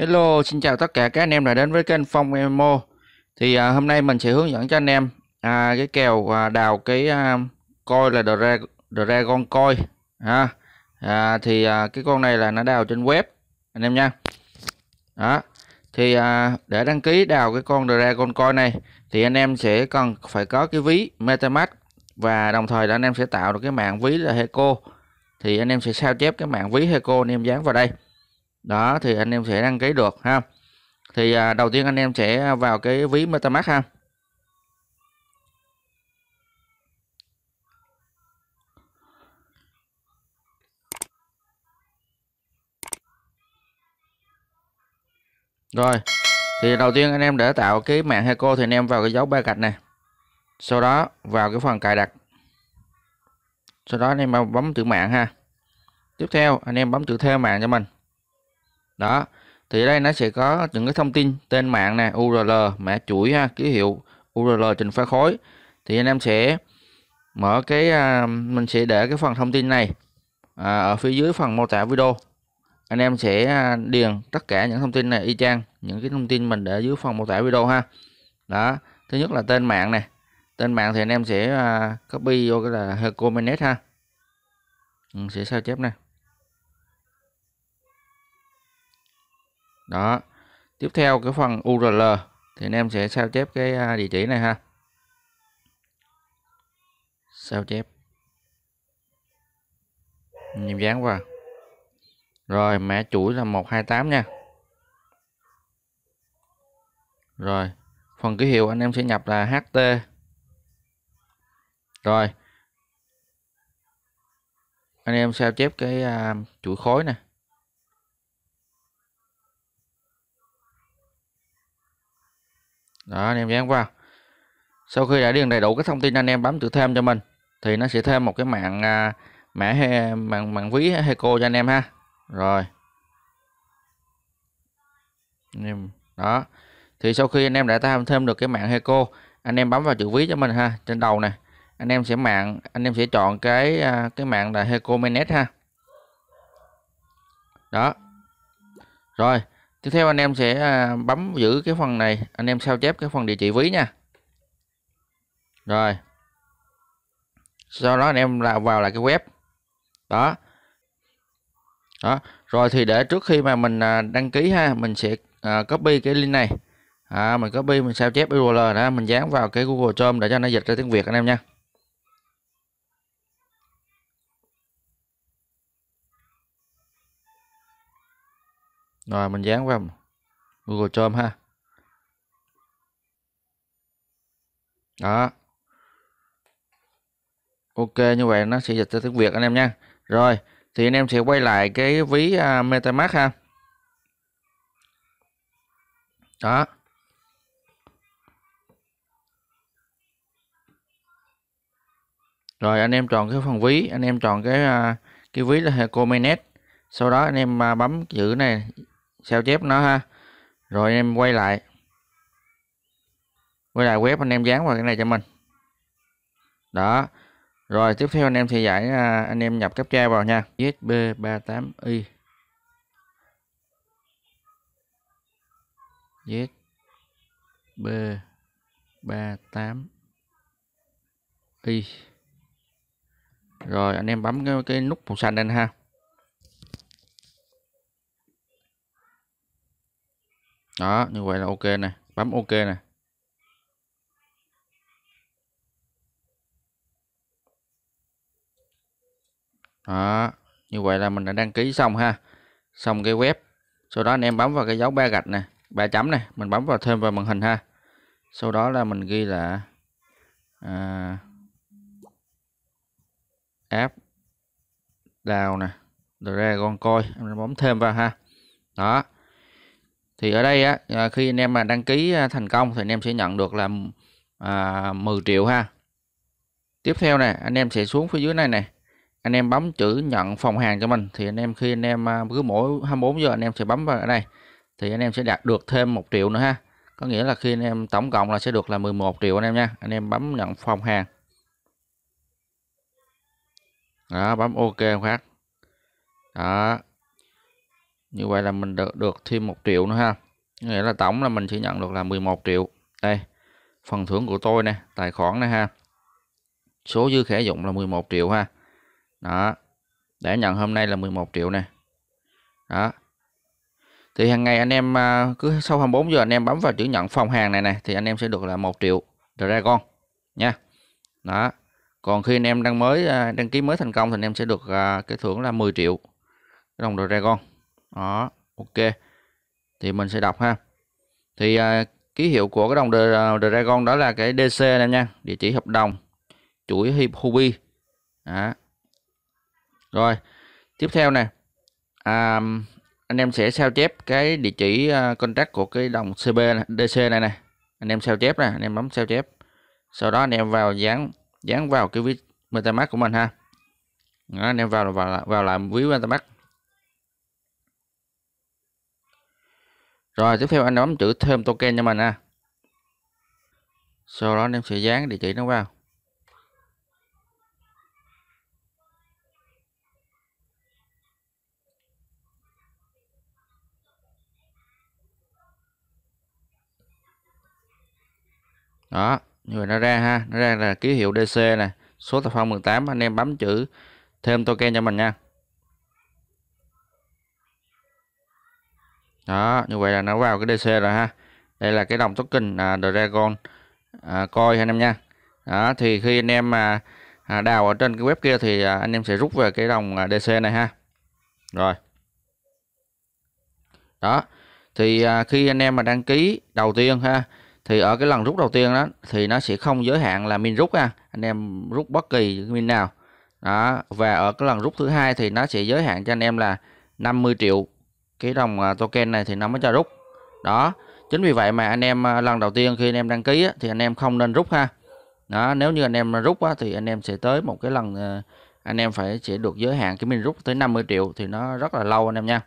Hello, xin chào tất cả các anh em đã đến với kênh Phong Emo. Thì à, hôm nay mình sẽ hướng dẫn cho anh em à, cái kèo à, đào cái à, coi là dra, Dragon Coin ha. À, thì à, cái con này là nó đào trên web anh em nha. Đó. Thì à, để đăng ký đào cái con Dragon Coin này thì anh em sẽ cần phải có cái ví MetaMask và đồng thời là anh em sẽ tạo được cái mạng ví là Heco. Thì anh em sẽ sao chép cái mạng ví Heco anh em dán vào đây đó thì anh em sẽ đăng ký được ha thì à, đầu tiên anh em sẽ vào cái ví MetaMask ha rồi thì đầu tiên anh em để tạo cái mạng Heco thì anh em vào cái dấu ba gạch này sau đó vào cái phần cài đặt sau đó anh em bấm chữ mạng ha tiếp theo anh em bấm chữ thêm mạng cho mình đó thì ở đây nó sẽ có những cái thông tin tên mạng nè URL mã chuỗi ha ký hiệu URL trình phá khối thì anh em sẽ mở cái à, mình sẽ để cái phần thông tin này à, ở phía dưới phần mô tả video anh em sẽ à, điền tất cả những thông tin này y chang những cái thông tin mình để dưới phần mô tả video ha đó thứ nhất là tên mạng này tên mạng thì anh em sẽ à, copy vô cái là Hecomenet ha mình ừ, sẽ sao chép này đó tiếp theo cái phần URL thì anh em sẽ sao chép cái à, địa chỉ này ha sao chép anh dán vào rồi mã chuỗi là 128 nha rồi phần ký hiệu anh em sẽ nhập là HT rồi anh em sao chép cái uh, chuỗi khối này đó anh em dán vào sau khi đã điền đầy đủ các thông tin anh em bấm từ thêm cho mình thì nó sẽ thêm một cái mạng à, mã he, mạng mạng ví hay cô cho anh em ha rồi anh em đó thì sau khi anh em đã thêm thêm được cái mạng heco anh em bấm vào chữ ví cho mình ha trên đầu này anh em sẽ mạng anh em sẽ chọn cái à, cái mạng là heco manage ha đó rồi tiếp theo anh em sẽ à, bấm giữ cái phần này anh em sao chép cái phần địa chỉ ví nha rồi sau đó anh em là vào lại cái web đó đó rồi thì để trước khi mà mình à, đăng ký ha mình sẽ à, copy cái link này à, mình copy mình sao chép URL đó mình dán vào cái Google Chrome để cho nó dịch ra tiếng Việt anh em nha rồi mình dán vào Google Chrome ha đó ok như vậy nó sẽ dịch tới tiếng Việt anh em nha rồi thì anh em sẽ quay lại cái ví uh, MetaMask ha đó rồi anh em chọn cái phần ví anh em chọn cái uh, cái ví là Comenet sau đó anh em uh, bấm chữ này sao chép nó ha rồi em quay lại quay lại web anh em dán vào cái này cho mình đó rồi tiếp theo anh em thì giải à, anh em nhập cấp captcha vào nha usb 38 i usb 38 i rồi anh em bấm cái, cái nút màu xanh lên ha đó như vậy là ok nè bấm ok nè đó như vậy là mình đã đăng ký xong ha xong cái web sau đó anh em bấm vào cái dấu ba gạch nè ba chấm này mình bấm vào thêm vào màn hình ha sau đó là mình ghi là à, app đào nè dragon coi em bấm thêm vào ha đó thì ở đây á à, khi anh em mà đăng ký à, thành công thì anh em sẽ nhận được là à, 10 triệu ha tiếp theo này anh em sẽ xuống phía dưới này này anh em bấm chữ nhận phòng hàng cho mình thì anh em khi anh em à, cứ mỗi 24 giờ anh em sẽ bấm vào đây thì anh em sẽ đạt được thêm một triệu nữa ha có nghĩa là khi anh em tổng cộng là sẽ được là 11 triệu anh em nha anh em bấm nhận phòng hàng đó bấm ok khác đó như vậy là mình được được thêm một triệu nữa ha nghĩa là tổng là mình sẽ nhận được là 11 triệu đây phần thưởng của tôi nè tài khoản này ha số dư khả dụng là 11 triệu ha đó để nhận hôm nay là 11 triệu nè đó thì hàng ngày anh em à, cứ sau 24 giờ anh em bấm vào chữ nhận phòng hàng này này thì anh em sẽ được là 1 triệu Dragon nha đó còn khi anh em đăng mới à, đăng ký mới thành công thì anh em sẽ được à, cái thưởng là 10 triệu đồng Dragon đó ok thì mình sẽ đọc ha thì à, ký hiệu của cái đồng Dragon đó là cái DC này nha địa chỉ hợp đồng chuỗi hiệp Hubi đó. rồi tiếp theo nè à, anh em sẽ sao chép cái địa chỉ à, contract của cái đồng CB này, DC này nè anh em sao chép nè anh em bấm sao chép sau đó anh em vào dán dán vào cái ví MetaMask của mình ha đó, anh em vào vào vào làm ví MetaMask rồi tiếp theo anh bấm chữ thêm token cho mình ha sau đó anh em sẽ dán địa chỉ nó vào đó như vậy nó ra ha nó ra là ký hiệu DC nè số tài khoản 18 anh em bấm chữ thêm token cho mình nha đó như vậy là nó vào cái DC rồi ha đây là cái đồng token à, Dragon à, coin anh em nha đó thì khi anh em mà à, đào ở trên cái web kia thì à, anh em sẽ rút về cái đồng à, DC này ha rồi đó thì à, khi anh em mà đăng ký đầu tiên ha thì ở cái lần rút đầu tiên đó thì nó sẽ không giới hạn là min rút ha anh em rút bất kỳ min nào đó và ở cái lần rút thứ hai thì nó sẽ giới hạn cho anh em là 50 triệu cái đồng à, token này thì nó mới cho rút đó chính vì vậy mà anh em à, lần đầu tiên khi anh em đăng ký thì anh em không nên rút ha đó nếu như anh em rút thì anh em sẽ tới một cái lần à, anh em phải sẽ được giới hạn cái mình rút tới 50 triệu thì nó rất là lâu anh em nha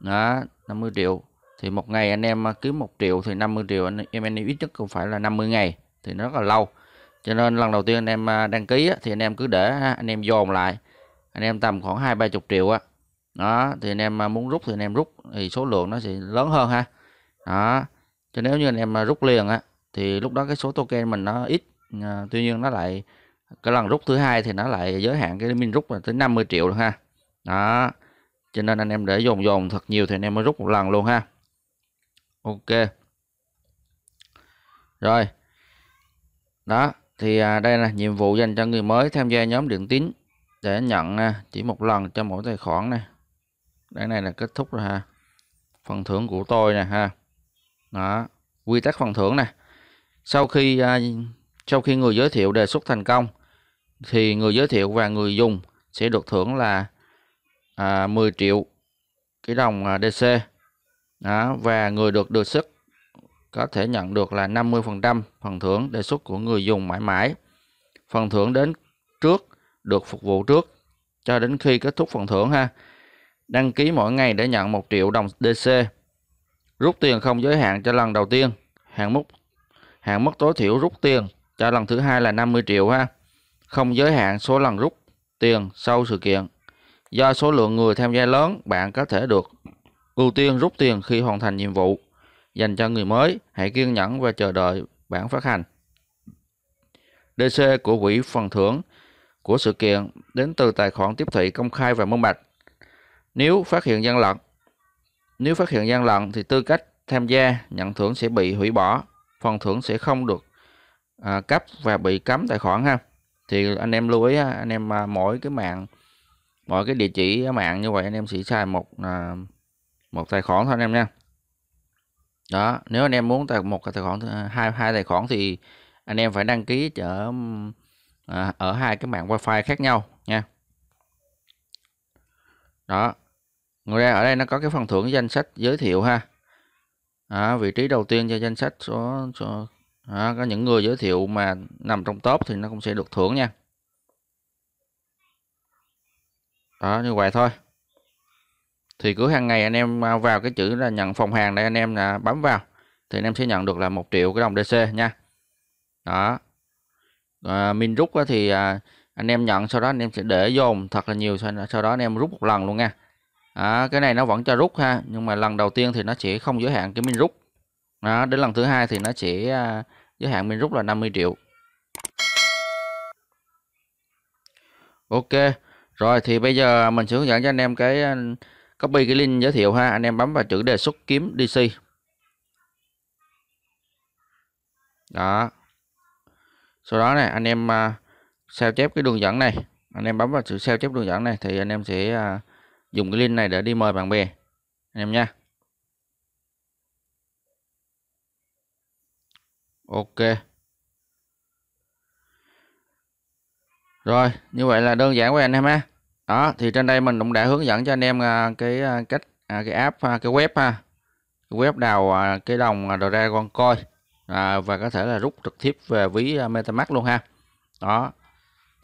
đó 50 triệu thì một ngày anh em kiếm một triệu thì 50 triệu anh em anh em ít nhất cũng phải là 50 ngày thì nó rất là lâu cho nên lần đầu tiên anh em đăng ký thì anh em cứ để anh em dồn lại anh em tầm khoảng hai ba chục triệu á đó thì anh em à, muốn rút thì anh em rút thì số lượng nó sẽ lớn hơn ha đó cho nếu như anh em à, rút liền á thì lúc đó cái số token mình nó ít à, tuy nhiên nó lại cái lần rút thứ hai thì nó lại giới hạn cái min rút là tới 50 triệu rồi ha đó cho nên anh em để dồn dồn thật nhiều thì anh em mới rút một lần luôn ha ok rồi đó thì à, đây là nhiệm vụ dành cho người mới tham gia nhóm điện tín để nhận à, chỉ một lần cho mỗi tài khoản này đây này là kết thúc rồi ha phần thưởng của tôi nè ha đó quy tắc phần thưởng nè sau khi à, sau khi người giới thiệu đề xuất thành công thì người giới thiệu và người dùng sẽ được thưởng là à, 10 triệu cái đồng à, DC đó, và người được đề xuất có thể nhận được là 50% phần thưởng đề xuất của người dùng mãi mãi phần thưởng đến trước được phục vụ trước cho đến khi kết thúc phần thưởng ha Đăng ký mỗi ngày để nhận 1 triệu đồng DC. Rút tiền không giới hạn cho lần đầu tiên. Hạn mức hạn mức tối thiểu rút tiền cho lần thứ hai là 50 triệu ha. Không giới hạn số lần rút tiền sau sự kiện. Do số lượng người tham gia lớn, bạn có thể được ưu tiên rút tiền khi hoàn thành nhiệm vụ. Dành cho người mới, hãy kiên nhẫn và chờ đợi bản phát hành. DC của quỹ phần thưởng của sự kiện đến từ tài khoản tiếp thị công khai và minh bạch. Nếu phát hiện gian lận, nếu phát hiện gian lận thì tư cách tham gia nhận thưởng sẽ bị hủy bỏ, phần thưởng sẽ không được à, cấp và bị cấm tài khoản ha. Thì anh em lưu ý anh em à, mỗi cái mạng mỗi cái địa chỉ mạng như vậy anh em chỉ xài một à, một tài khoản thôi anh em nha. Đó, nếu anh em muốn tài một tài khoản hai hai tài khoản thì anh em phải đăng ký ở à, ở hai cái mạng wifi khác nhau nha. Đó, ngoài ra ở đây nó có cái phần thưởng danh sách giới thiệu ha à, vị trí đầu tiên cho danh sách số, số à, có những người giới thiệu mà nằm trong top thì nó cũng sẽ được thưởng nha đó như vậy thôi thì cứ hàng ngày anh em à, vào cái chữ là nhận phòng hàng đây anh em là bấm vào thì anh em sẽ nhận được là một triệu cái đồng DC nha đó à, mình rút thì à, anh em nhận sau đó anh em sẽ để dồn thật là nhiều sau đó anh em rút một lần luôn nha à, cái này nó vẫn cho rút ha nhưng mà lần đầu tiên thì nó chỉ không giới hạn cái min rút đó, đến lần thứ hai thì nó chỉ à, giới hạn min rút là 50 triệu ok rồi thì bây giờ mình sẽ hướng dẫn cho anh em cái à, copy cái link giới thiệu ha anh em bấm vào chữ đề xuất kiếm DC đó sau đó này anh em à, sao chép cái đường dẫn này anh em bấm vào chữ sao chép đường dẫn này thì anh em sẽ dùng cái link này để đi mời bạn bè anh em nha ok rồi như vậy là đơn giản với anh em ha đó thì trên đây mình cũng đã hướng dẫn cho anh em à, cái à, cách à, cái app cái web ha cái web đào cái đồng Dragon Coin à, và có thể là rút trực tiếp về ví MetaMask luôn ha đó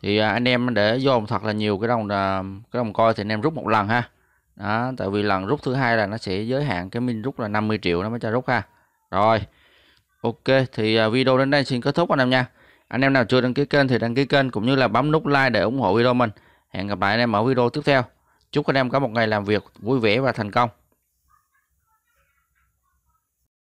thì à, anh em để vô thật là nhiều cái đồng à, cái đồng coi thì anh em rút một lần ha đó tại vì lần rút thứ hai là nó sẽ giới hạn cái min rút là 50 triệu nó mới cho rút ha rồi ok thì à, video đến đây xin kết thúc anh em nha anh em nào chưa đăng ký kênh thì đăng ký kênh cũng như là bấm nút like để ủng hộ video mình hẹn gặp lại anh em ở video tiếp theo chúc anh em có một ngày làm việc vui vẻ và thành công